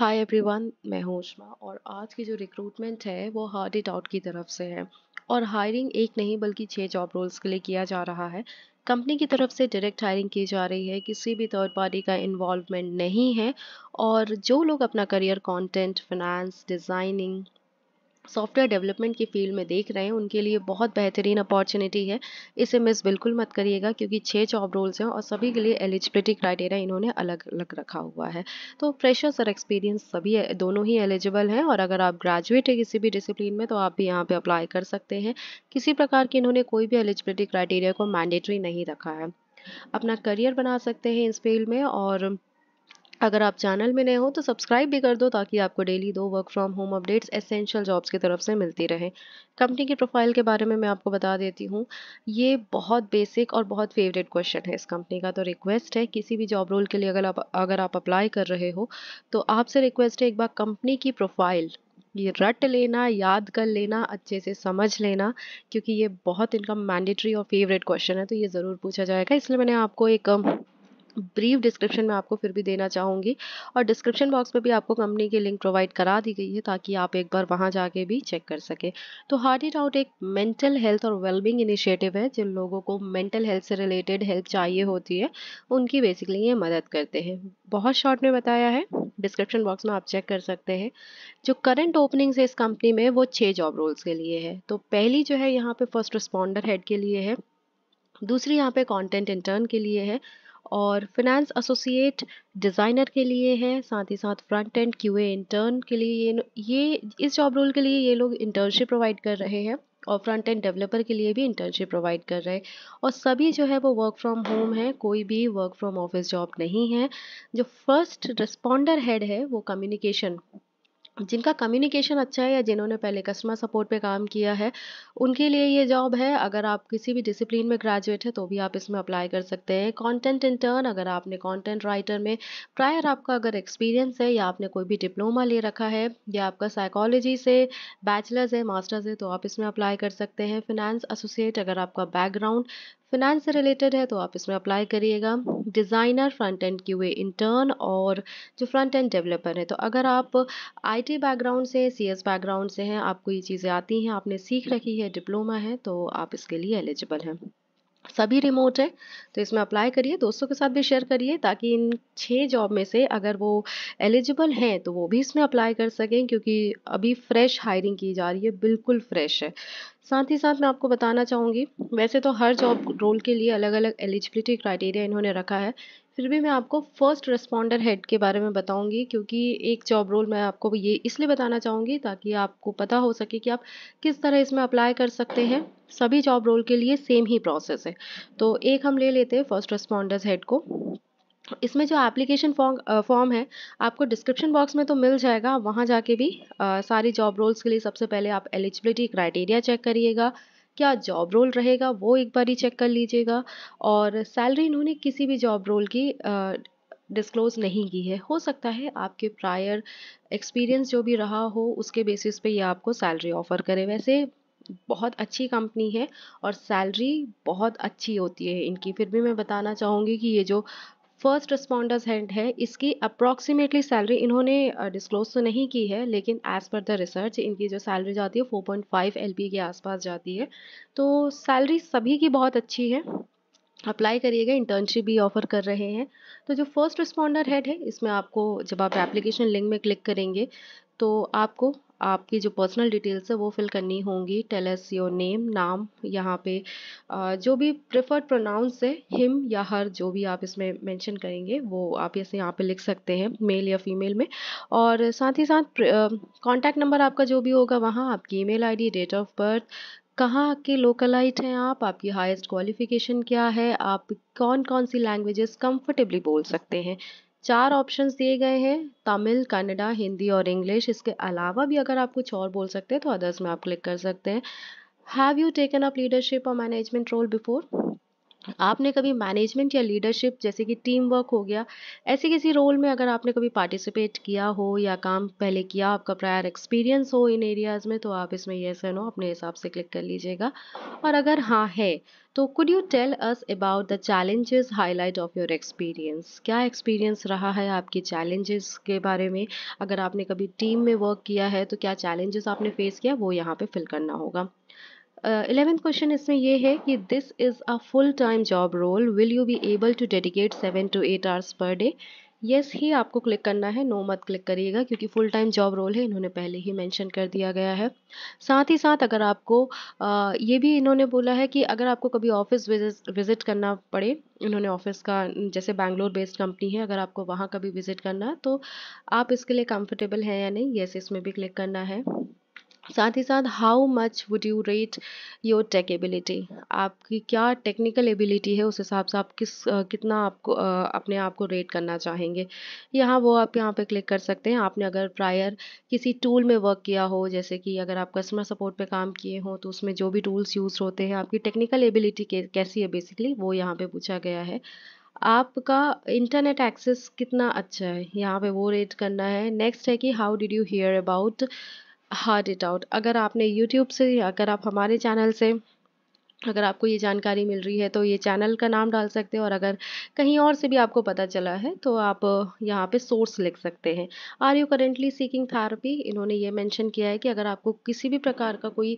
hi everyone मैं हूं उषमा और आज की जो रिक्रूटमेंट है वो हार्ड इट आउट की तरफ से है और हायरिंग एक नहीं बल्कि छः जॉब रोल्स के लिए किया जा रहा है कंपनी की तरफ से डायरेक्ट हायरिंग की जा रही है किसी भी थर्ड पार्टी का इन्वॉल्वमेंट नहीं है और जो लोग अपना career content finance designing software development की फील्ड में देख रहे हैं उनके लिए बहुत बेहतरीन अपॉर्चुनिटी है इसे मिस बिल्कुल मत करिएगा क्योंकि छः जॉब रोल्स हैं और सभी के लिए एलिजिबिलिटी क्राइटेरिया इन्होंने अलग अलग रखा हुआ है तो फ्रेशर्स और एक्सपीरियंस सभी दोनों ही एलिजिबल हैं और अगर आप ग्रेजुएट है किसी भी डिसिप्लिन में तो आप भी यहाँ पर अप्लाई कर सकते हैं किसी प्रकार की इन्होंने कोई भी एलिजिबिलिटी क्राइटेरिया को मैंडेटरी नहीं रखा है अपना करियर बना सकते हैं इस फील्ड में और अगर आप चैनल में नए हो तो सब्सक्राइब भी कर दो ताकि आपको डेली दो work from home updates essential jobs की तरफ से मिलती रहे कंपनी की प्रोफाइल के बारे में मैं आपको बता देती हूँ ये बहुत बेसिक और बहुत फेवरेट क्वेश्चन है इस कंपनी का तो रिक्वेस्ट है किसी भी जॉब रोल के लिए अगर आप अगर आप अप्लाई कर रहे हो तो आपसे रिक्वेस्ट है एक बार कंपनी की प्रोफाइल ये रट लेना याद कर लेना अच्छे से समझ लेना क्योंकि ये बहुत इनका मैंडेटरी और फेवरेट क्वेश्चन है तो ये ज़रूर पूछा जाएगा इसलिए मैंने आपको एक ब्रीफ डिस्क्रिप्शन में आपको फिर भी देना चाहूँगी और डिस्क्रिप्शन बॉक्स में भी आपको कंपनी की लिंक प्रोवाइड करा दी गई है ताकि आप एक बार वहाँ जाके भी चेक कर सकें तो हार्ट इट आउट एक मेंटल हेल्थ और वेलबिंग इनिशिएटिव है जिन लोगों को मेंटल हेल्थ से रिलेटेड हेल्प चाहिए होती है उनकी बेसिकली ये मदद करते हैं बहुत शॉर्ट में बताया है डिस्क्रिप्शन बॉक्स में आप चेक कर सकते हैं जो करंट ओपनिंग्स है इस कंपनी में वो छः जॉब रोल्स के लिए है तो पहली जो है यहाँ पे फर्स्ट रिस्पॉन्डर हेड के लिए है दूसरी यहाँ पे कंटेंट इंटर्न के लिए है और फिनेंस एसोसिएट डिज़ाइनर के लिए है साथ ही साथ फ्रंट एंड क्यूए इंटर्न के लिए ये ये इस जॉब रोल के लिए ये लोग इंटर्नशिप प्रोवाइड कर रहे हैं और फ्रंट एंड डेवलपर के लिए भी इंटर्नशिप प्रोवाइड कर रहे हैं और सभी जो है वो वर्क फ्रॉम होम है कोई भी वर्क फ्रॉम ऑफिस जॉब नहीं है जो फर्स्ट रिस्पॉन्डर हेड है वो कम्युनिकेशन जिनका कम्युनिकेशन अच्छा है या जिन्होंने पहले कस्टमर सपोर्ट पे काम किया है उनके लिए ये जॉब है अगर आप किसी भी डिसिप्लिन में ग्रेजुएट है तो भी आप इसमें अप्लाई कर सकते हैं कंटेंट इंटर्न अगर आपने कंटेंट राइटर में प्रायर आपका अगर एक्सपीरियंस है या आपने कोई भी डिप्लोमा ले रखा है या आपका साइकोलॉजी से बैचलर्स है मास्टर्स है तो आप इसमें अप्लाई कर सकते हैं फिनेंस एसोसिएट अगर आपका बैकग्राउंड फिनेंस से रिलेटेड है तो आप इसमें अप्लाई करिएगा डिज़ाइनर फ्रंट एंड हुए इंटर्न और जो फ्रंट एंड डेवलपर है तो अगर आप आईटी बैकग्राउंड से सीएस बैकग्राउंड से हैं आपको ये चीज़ें आती हैं आपने सीख रखी है डिप्लोमा है तो आप इसके लिए एलिजिबल हैं सभी रिमोट है तो इसमें अप्लाई करिए दोस्तों के साथ भी शेयर करिए ताकि इन छः जॉब में से अगर वो एलिजिबल हैं तो वो भी इसमें अप्लाई कर सकें क्योंकि अभी फ्रेश हायरिंग की जा रही है बिल्कुल फ्रेश है साथ ही साथ मैं आपको बताना चाहूँगी वैसे तो हर जॉब रोल के लिए अलग अलग एलिजिबिलिटी क्राइटेरिया इन्होंने रखा है फिर भी मैं आपको फ़र्स्ट रिस्पॉन्डर हेड के बारे में बताऊंगी क्योंकि एक जॉब रोल मैं आपको ये इसलिए बताना चाहूँगी ताकि आपको पता हो सके कि आप किस तरह इसमें अप्लाई कर सकते हैं सभी जॉब रोल के लिए सेम ही प्रोसेस है तो एक हम ले लेते हैं फर्स्ट रेस्पॉन्डर्स हेड को इसमें जो एप्लीकेशन फॉर्म फॉर्म है आपको डिस्क्रिप्शन बॉक्स में तो मिल जाएगा वहाँ जाके भी आ, सारी जॉब रोल्स के लिए सबसे पहले आप एलिजिबिलिटी क्राइटेरिया चेक करिएगा क्या जॉब रोल रहेगा वो एक बार ही चेक कर लीजिएगा और सैलरी इन्होंने किसी भी जॉब रोल की डिस्क्लोज नहीं की है हो सकता है आपके प्रायर एक्सपीरियंस जो भी रहा हो उसके बेसिस पे ये आपको सैलरी ऑफ़र करे वैसे बहुत अच्छी कंपनी है और सैलरी बहुत अच्छी होती है इनकी फिर भी मैं बताना चाहूँगी कि ये जो फर्स्ट रिस्पॉन्डर्स हेड है इसकी अप्रॉक्सीमेटली सैलरी इन्होंने डिस्क्लोज तो नहीं की है लेकिन एज़ पर द रिसर्च इनकी जो सैलरी जाती है 4.5 पॉइंट के आसपास जाती है तो सैलरी सभी की बहुत अच्छी है अप्लाई करिएगा इंटर्नशिप भी ऑफर कर रहे हैं तो जो फर्स्ट रिस्पॉन्डर हेड है इसमें आपको जब आप एप्लीकेशन लिंक में क्लिक करेंगे तो आपको आपकी जो पर्सनल डिटेल्स है वो फिल करनी होंगी टेलस योर नेम नाम यहाँ पे जो भी प्रेफर्ड प्रोनाउंस है हिम या हर जो भी आप इसमें मेंशन करेंगे वो आप ऐसे यहाँ पे लिख सकते हैं मेल या फीमेल में और साथ ही साथ कॉन्टैक्ट नंबर आपका जो भी होगा वहाँ आपकी email ID date of birth कहाँ के लोकलाइट हैं आप आपकी हाईएस्ट क्वालिफिकेशन क्या है आप कौन कौन सी लैंग्वेजेस कंफर्टेबली बोल सकते हैं चार ऑप्शंस दिए गए हैं तमिल कन्नडा हिंदी और इंग्लिश इसके अलावा भी अगर आप कुछ और बोल सकते हैं तो अदर्स में आप क्लिक कर सकते हैं have you taken up leadership और मैनेजमेंट रोल बिफोर आपने कभी मैनेजमेंट या लीडरशिप जैसे कि टीम वर्क हो गया ऐसे किसी रोल में अगर आपने कभी पार्टिसिपेट किया हो या काम पहले किया आपका प्रायर एक्सपीरियंस हो इन एरियाज़ में तो आप इसमें येस एंड नो अपने हिसाब से क्लिक कर लीजिएगा और अगर हाँ है तो could you tell us about the challenges highlight of your experience क्या एक्सपीरियंस रहा है आपके चैलेंजेस के बारे में अगर आपने कभी टीम में वर्क किया है तो क्या चैलेंजेस आपने फेस किया वो यहाँ पे फिल करना होगा इलेवेंथ क्वेश्चन इसमें ये है कि this is a full time job role will you be able to dedicate seven to eight hours per day yes ही आपको क्लिक करना है नो मत क्लिक करिएगा क्योंकि फुल टाइम जॉब रोल है इन्होंने पहले ही मेंशन कर दिया गया है साथ ही साथ अगर आपको आ, ये भी इन्होंने बोला है कि अगर आपको कभी ऑफिस विजिट करना पड़े इन्होंने ऑफिस का जैसे बैंगलोर बेस्ड कंपनी है अगर आपको वहाँ कभी विजिट करना तो आप इसके लिए कम्फर्टेबल हैं या नहीं येस इसमें भी क्लिक करना है साथ ही साथ how much would you rate your tech ability आपकी क्या टेक्निकल एबिलिटी है उस हिसाब से आप किस कितना आपको अपने आप को रेट करना चाहेंगे यहाँ वो आप यहाँ पे क्लिक कर सकते हैं आपने अगर प्रायर किसी टूल में वर्क किया हो जैसे कि अगर आप कस्टमर सपोर्ट पे काम किए हों तो उसमें जो भी टूल्स यूज़ होते हैं आपकी टेक्निकल एबिलिटी कैसी है बेसिकली वो यहाँ पर पूछा गया है आपका इंटरनेट एक्सेस कितना अच्छा है यहाँ पे वो रेट करना है नेक्स्ट है कि how did you hear about heart it out अगर आपने यूट्यूब से अगर आप हमारे चैनल से अगर आपको ये जानकारी मिल रही है तो ये चैनल का नाम डाल सकते हैं और अगर कहीं और से भी आपको पता चला है तो आप यहाँ पे सोर्स लिख सकते हैं are you currently seeking therapy इन्होंने ये मेंशन किया है कि अगर आपको किसी भी प्रकार का कोई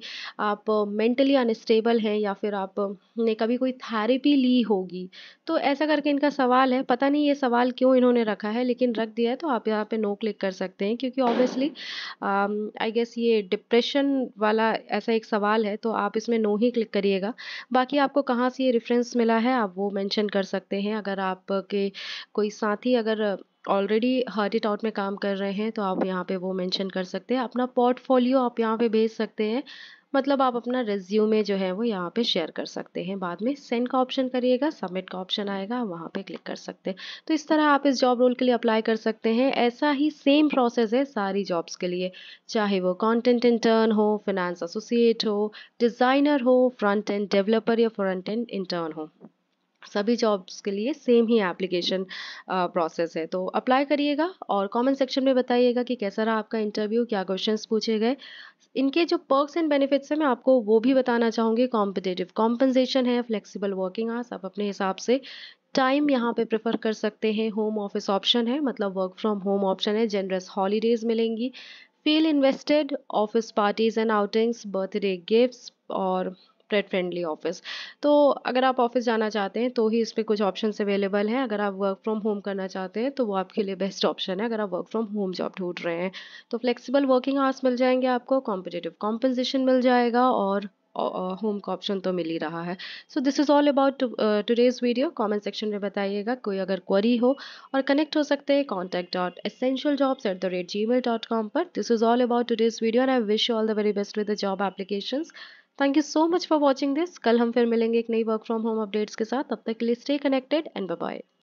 आप मेंटली अनस्टेबल हैं या फिर आप ने कभी कोई थेरेपी ली होगी तो ऐसा करके इनका सवाल है पता नहीं ये सवाल क्यों इन्होंने रखा है लेकिन रख दिया है तो आप यहाँ पर नो क्लिक कर सकते हैं क्योंकि ऑब्वियसली आई गेस ये डिप्रेशन वाला ऐसा एक सवाल है तो आप इसमें नो ही क्लिक करिएगा जाएगा बाकी आपको कहाँ से ये रेफरेंस मिला है आप वो मेंशन कर सकते हैं अगर आपके कोई साथी अगर ऑलरेडी हार्ट इट आउट में काम कर रहे हैं तो आप यहाँ पे वो मेंशन कर सकते हैं अपना पोर्टफोलियो आप यहाँ पे भेज सकते हैं मतलब आप अपना रेज्यूमे जो है वो यहाँ पे शेयर कर सकते हैं बाद में सेंड का ऑप्शन करिएगा सबमिट का ऑप्शन आएगा वहाँ पे क्लिक कर सकते हैं तो इस तरह आप इस जॉब रोल के लिए अप्लाई कर सकते हैं ऐसा ही सेम प्रोसेस है सारी जॉब्स के लिए चाहे वो कॉन्टेंट इंटर्न हो फिनेंस एसोसिएट हो डिज़ाइनर हो फ्रंट एंड डेवलपर या फ्रंट एंड इंटर्न हो सभी जॉब्स के लिए सेम ही एप्लीकेशन प्रोसेस है तो अप्लाई करिएगा और कमेंट सेक्शन में बताइएगा कि कैसा रहा आपका इंटरव्यू क्या क्वेश्चंस पूछे गए इनके जो पर्क्स एंड बेनिफिट्स हैं मैं आपको वो भी बताना चाहूँगी कॉम्पिटेटिव कॉम्पनसेशन है फ्लेक्सिबल वर्किंग आर्स आप अपने हिसाब से टाइम यहाँ पे प्रेफर कर सकते हैं होम ऑफिस ऑप्शन है मतलब वर्क फ्रॉम होम ऑप्शन है जनरस हॉलीडेज मिलेंगी feel invested office parties and outings birthday gifts और कॉर्पोरेट फ्रेंडली ऑफिस तो अगर आप ऑफिस जाना चाहते हैं तो ही इस पर कुछ ऑप्शन अवेलेबल हैं अगर आप वर्क फ्रॉम होम करना चाहते हैं तो वो आपके लिए बेस्ट ऑप्शन है अगर आप वर्क फ्रॉम होम जॉब ढूंढ रहे हैं तो फ्लेक्सीबल वर्किंग आवर्स मिल जाएंगे आपको कॉम्पिटेटिव कॉम्पनसेशन मिल जाएगा और होम का ऑप्शन तो मिल ही रहा है so this is all about today's video comment section में बताइएगा कोई अगर क्वेरी हो और कनेक्ट हो सकते हैं contact dot essential jobs at the rate gmail dot com पर this is all about today's video and I wish all the very best with the job applications thank you so much for watching this कल हम फिर मिलेंगे एक नई work from home updates के साथ तब तक के लिए स्टे कनेक्टेड एंड बाय